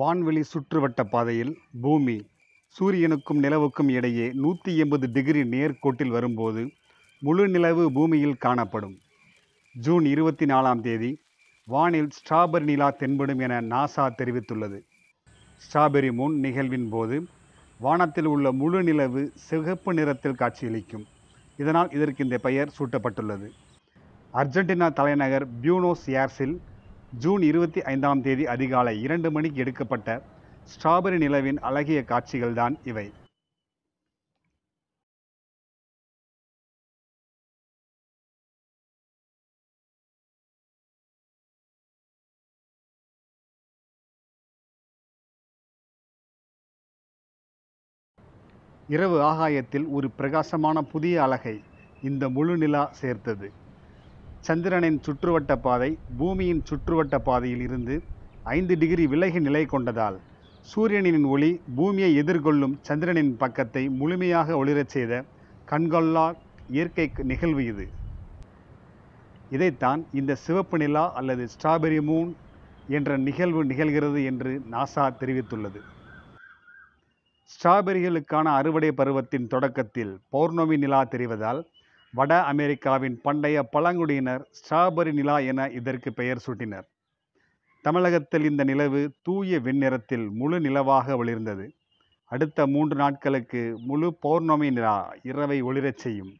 வான்வெளி சுற்றுவட்ட பாதையில் பூமி சூரியனுக்கும் நிலவுக்கும் இடையே நூற்றி எண்பது டிகிரி நேர்கோட்டில் வரும்போது முழு நிலவு பூமியில் காணப்படும் ஜூன் இருபத்தி நாலாம் தேதி வானில் ஸ்ட்ராபெரி நிலா தென்படும் என நாசா தெரிவித்துள்ளது ஸ்ட்ராபெரி மூன் நிகழ்வின் போது வானத்தில் உள்ள முழு நிலவு சிகப்பு நிறத்தில் காட்சியளிக்கும் இதனால் இதற்கு இந்த பெயர் சூட்டப்பட்டுள்ளது அர்ஜென்டினா தலைநகர் பியூனோஸ் ஏர்ஸில் ஜூன் இருபத்தி ஐந்தாம் தேதி அதிகாலை இரண்டு மணிக்கு எடுக்கப்பட்ட ஸ்ட்ராபெரி நிலவின் அழகிய காட்சிகள்தான் இவை இரவு ஆகாயத்தில் ஒரு பிரகாசமான புதிய அழகை இந்த முழு நிலா சேர்த்தது சந்திரனின் சுற்றுவட்ட பாதை பூமியின் சுற்றுவட்ட பாதையில் இருந்து ஐந்து டிகிரி விலகி நிலை கொண்டதால் சூரியனின் ஒளி பூமியை எதிர்கொள்ளும் சந்திரனின் பக்கத்தை முழுமையாக ஒளிரச் செய்த கண்கொள்ளா இயற்கை நிகழ்வு இது இதைத்தான் இந்த சிவப்பு நிலா அல்லது ஸ்ட்ராபெரி மூன் என்ற நிகழ்வு நிகழ்கிறது என்று நாசா தெரிவித்துள்ளது ஸ்ட்ராபெரிகளுக்கான அறுவடை பருவத்தின் தொடக்கத்தில் பௌர்ணமி நிலா தெரிவதால் வட அமெரிக்காவின் பண்டைய பழங்குடியினர் ஸ்ட்ராபெரி நிலா என இதற்கு பெயர் சூட்டினர் தமிழகத்தில் இந்த நிலவு தூய வெண்ணிறத்தில் முழு நிலவாக ஒளிர்ந்தது அடுத்த மூன்று நாட்களுக்கு முழு பௌர்ணமி நிலா இரவை ஒளிரச் செய்யும்